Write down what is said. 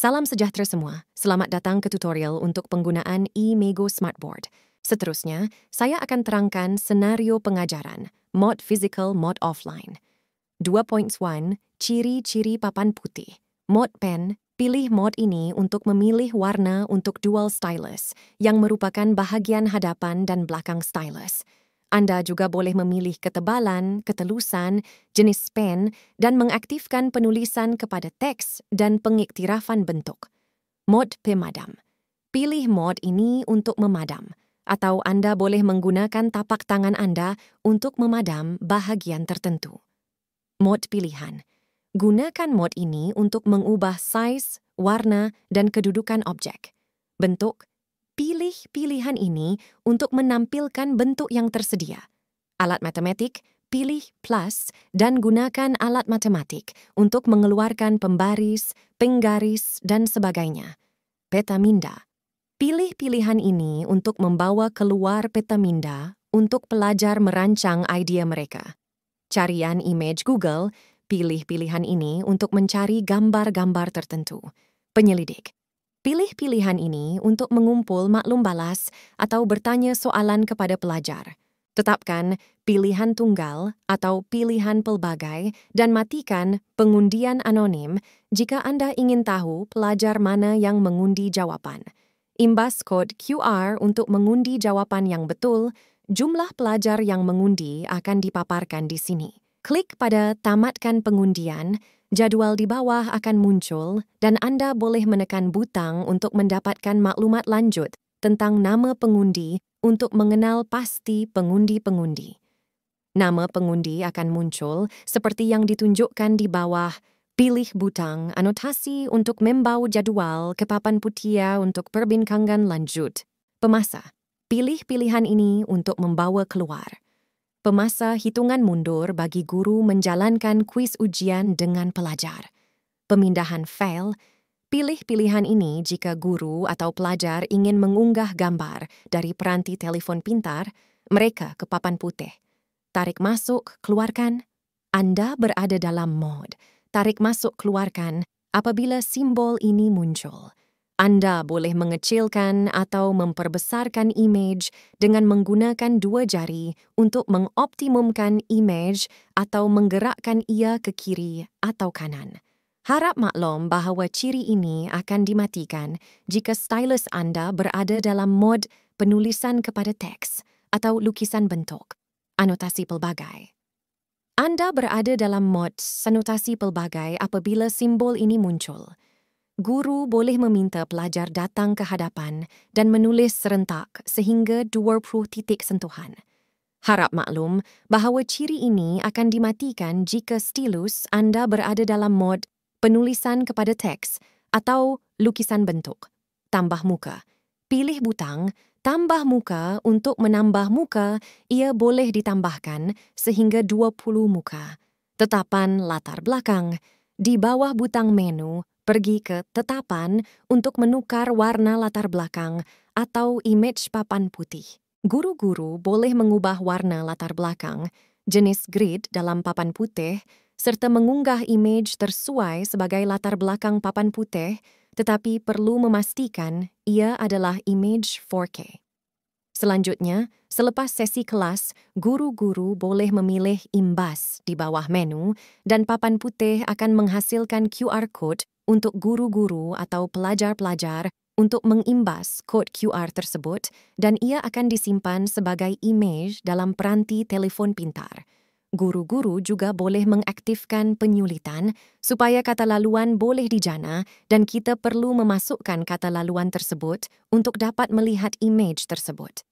Salam sejahtera semua. Selamat datang ke tutorial untuk penggunaan eMego Smartboard. Seterusnya, saya akan terangkan senario pengajaran, mod physical, mod offline. 2.1, ciri-ciri papan putih. Mod pen, pilih mod ini untuk memilih warna untuk dual stylus, yang merupakan bahagian hadapan dan belakang stylus. Anda juga boleh memilih ketebalan, ketelusan, jenis pen, dan mengaktifkan penulisan kepada teks dan pengiktirafan bentuk. Mod pemadam. Pilih mod ini untuk memadam, atau Anda boleh menggunakan tapak tangan Anda untuk memadam bahagian tertentu. Mod pilihan. Gunakan mod ini untuk mengubah size, warna, dan kedudukan objek. Bentuk, Pilih pilihan ini untuk menampilkan bentuk yang tersedia. Alat matematik, pilih plus, dan gunakan alat matematik untuk mengeluarkan pembaris, penggaris, dan sebagainya. Peta minda. Pilih pilihan ini untuk membawa keluar peta minda untuk pelajar merancang idea mereka. Carian image Google, pilih pilihan ini untuk mencari gambar-gambar tertentu. Penyelidik. Pilih pilihan ini untuk mengumpul maklum balas atau bertanya soalan kepada pelajar. Tetapkan pilihan tunggal atau pilihan pelbagai dan matikan pengundian anonim jika Anda ingin tahu pelajar mana yang mengundi jawapan. Imbas kod QR untuk mengundi jawapan yang betul, jumlah pelajar yang mengundi akan dipaparkan di sini. Klik pada tamatkan pengundian, Jadwal di bawah akan muncul dan Anda boleh menekan butang untuk mendapatkan maklumat lanjut tentang nama pengundi untuk mengenal pasti pengundi-pengundi. Nama pengundi akan muncul seperti yang ditunjukkan di bawah Pilih butang anotasi untuk membau jadwal ke papan putia untuk perbincangan lanjut. Pemasa, pilih pilihan ini untuk membawa keluar. Pemasa hitungan mundur bagi guru menjalankan kuis ujian dengan pelajar. Pemindahan fail, pilih pilihan ini jika guru atau pelajar ingin mengunggah gambar dari peranti telepon pintar mereka ke papan putih. Tarik masuk, keluarkan. Anda berada dalam mode. Tarik masuk, keluarkan apabila simbol ini muncul. Anda boleh mengecilkan atau memperbesarkan imej dengan menggunakan dua jari untuk mengoptimumkan imej atau menggerakkan ia ke kiri atau kanan. Harap maklum bahawa ciri ini akan dimatikan jika stylus anda berada dalam mod penulisan kepada teks atau lukisan bentuk, anotasi pelbagai. Anda berada dalam mod anotasi pelbagai apabila simbol ini muncul – guru boleh meminta pelajar datang ke hadapan dan menulis serentak sehingga 20 titik sentuhan. Harap maklum bahawa ciri ini akan dimatikan jika stilus anda berada dalam mod penulisan kepada teks atau lukisan bentuk. Tambah muka. Pilih butang, tambah muka untuk menambah muka, ia boleh ditambahkan sehingga 20 muka. Tetapan latar belakang, di bawah butang menu pergi ke tetapan untuk menukar warna latar belakang atau image papan putih. Guru-guru boleh mengubah warna latar belakang, jenis grid dalam papan putih, serta mengunggah image tersuai sebagai latar belakang papan putih, tetapi perlu memastikan ia adalah image 4K. Selanjutnya, selepas sesi kelas, guru-guru boleh memilih imbas di bawah menu dan papan putih akan menghasilkan QR code untuk guru-guru atau pelajar-pelajar untuk mengimbas kod QR tersebut dan ia akan disimpan sebagai imej dalam peranti telefon pintar. Guru-guru juga boleh mengaktifkan penyulitan supaya kata laluan boleh dijana dan kita perlu memasukkan kata laluan tersebut untuk dapat melihat imej tersebut.